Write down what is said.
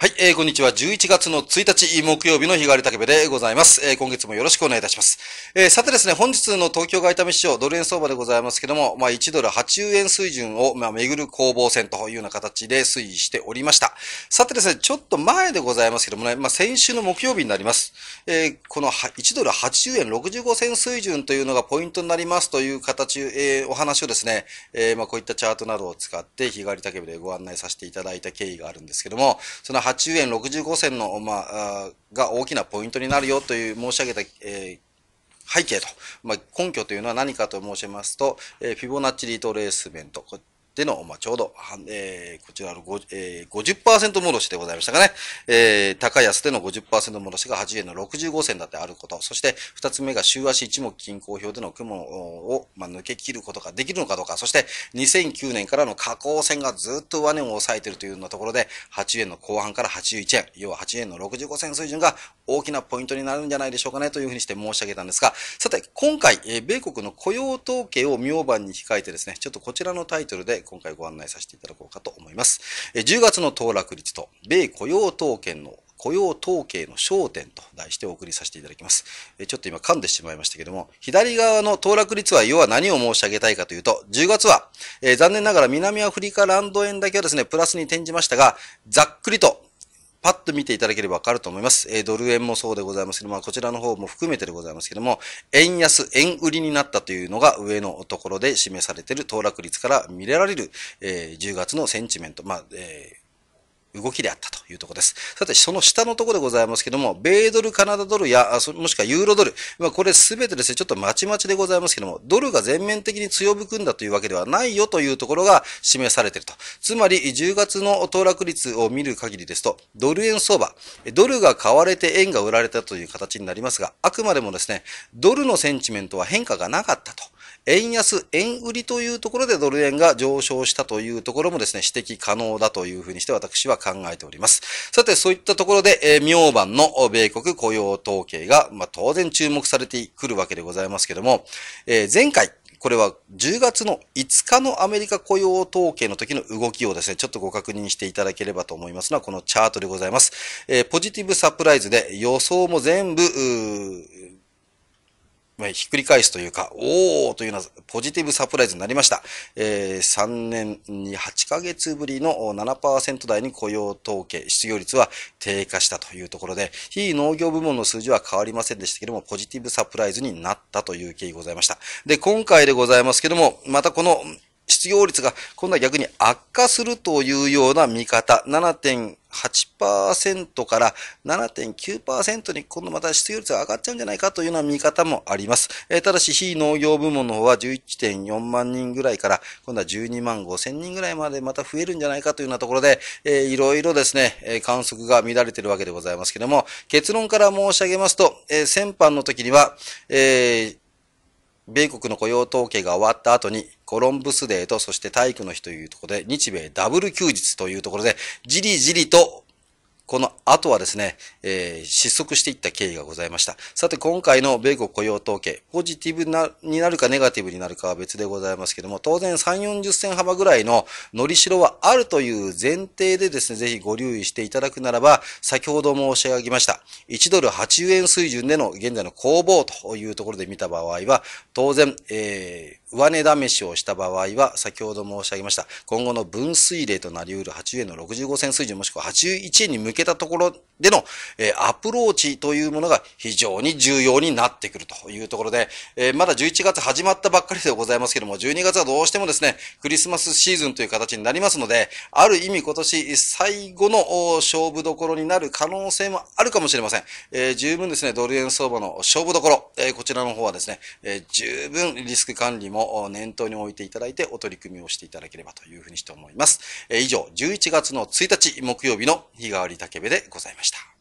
はい、えー、こんにちは。11月の1日、木曜日の日替わり竹部でございます。えー、今月もよろしくお願いいたします。えー、さてですね、本日の東京外為市場、ドル円相場でございますけども、まあ、1ドル80円水準を、まあ、巡る攻防戦というような形で推移しておりました。さてですね、ちょっと前でございますけどもね、まあ、先週の木曜日になります。えー、この1ドル80円65銭水準というのがポイントになりますという形、えー、お話をですね、えー、まあ、こういったチャートなどを使って日替わり竹部でご案内させていただいた経緯があるんですけども、その80円65銭の、まあ、が大きなポイントになるよという申し上げた、えー背景と、まあ、根拠というのは何かと申しますと、えー、フィボナッチリトレースメント、での、まあ、ちょうど、えー、こちらの、えー、50%戻しでございましたかね。えー、高安での50%戻しが8円の65銭だってあること。そして、二つ目が週足一目均衡表での雲を、まあ、抜け切ることができるのかどうか。そして、2009年からの下降線がずっと上値を抑えているというようなところで、8円の後半から81円、要は8円の65銭水準が大きなポイントになるんじゃないでしょうかねというふうにして申し上げたんですが、さて、今回、えー、米国の雇用統計を明晩に控えてですね、ちょっとこちらのタイトルで今回ご案内させていただこうかと思います。え10月の騰落率と、米雇用統計の雇用統計の焦点と題してお送りさせていただきます。えちょっと今噛んでしまいましたけども、左側の騰落率は要は何を申し上げたいかというと、10月は、え残念ながら南アフリカランド円だけはですね、プラスに転じましたが、ざっくりとパッと見ていただければわかると思います。えー、ドル円もそうでございますけど、まあ、こちらの方も含めてでございますけども、円安、円売りになったというのが上のところで示されている騰落率から見られる、えー、10月のセンチメント、まあ、えー動きであったというところです。さて、その下のところでございますけども、米ドル、カナダドルや、もしくはユーロドル、まあ、これすべてですね、ちょっとまちまちでございますけども、ドルが全面的に強含んだというわけではないよというところが示されていると。つまり、10月の騰落率を見る限りですと、ドル円相場、ドルが買われて円が売られたという形になりますが、あくまでもですね、ドルのセンチメントは変化がなかったと。円安、円売りというところでドル円が上昇したというところもですね、指摘可能だというふうにして私は考えております。さて、そういったところで、えー、明晩の米国雇用統計が、まあ、当然注目されてくるわけでございますけども、えー、前回、これは10月の5日のアメリカ雇用統計の時の動きをですね、ちょっとご確認していただければと思いますのは、このチャートでございます。えー、ポジティブサプライズで予想も全部、ひっくり返すというか、おーというようなポジティブサプライズになりました。えー、3年に8ヶ月ぶりの7%台に雇用統計、失業率は低下したというところで、非農業部門の数字は変わりませんでしたけども、ポジティブサプライズになったという経緯ございました。で、今回でございますけども、またこの、失業率が今度は逆に悪化するというような見方、7.8%から7.9%に今度また失業率が上がっちゃうんじゃないかというような見方もあります。えー、ただし、非農業部門の方は11.4万人ぐらいから、今度は12万5千人ぐらいまでまた増えるんじゃないかというようなところで、えー、いろいろですね、えー、観測が乱れているわけでございますけれども、結論から申し上げますと、えー、先般の時には、えー米国の雇用統計が終わった後に、コロンブスデーと、そして体育の日というところで、日米ダブル休日というところで、じりじりとこの後はですね、えー、失速していった経緯がございました。さて、今回の米国雇用統計、ポジティブなになるかネガティブになるかは別でございますけども、当然3、40銭幅ぐらいののりしろはあるという前提でですね、ぜひご留意していただくならば、先ほど申し上げました、1ドル80円水準での現在の攻防というところで見た場合は、当然、えー上値試しをした場合は、先ほど申し上げました、今後の分水例となり得る80円の65銭水準もしくは81円に向けたところでの、えー、アプローチというものが非常に重要になってくるというところで、えー、まだ11月始まったばっかりでございますけども、12月はどうしてもですね、クリスマスシーズンという形になりますので、ある意味今年最後の勝負どころになる可能性もあるかもしれません。えー、十分ですね、ドル円相場の勝負どころ、えこちらの方はですね、え十分リスク管理もも念頭に置いていただいてお取り組みをしていただければというふうにして思います。以上、11月の1日木曜日の日替わり竹部でございました。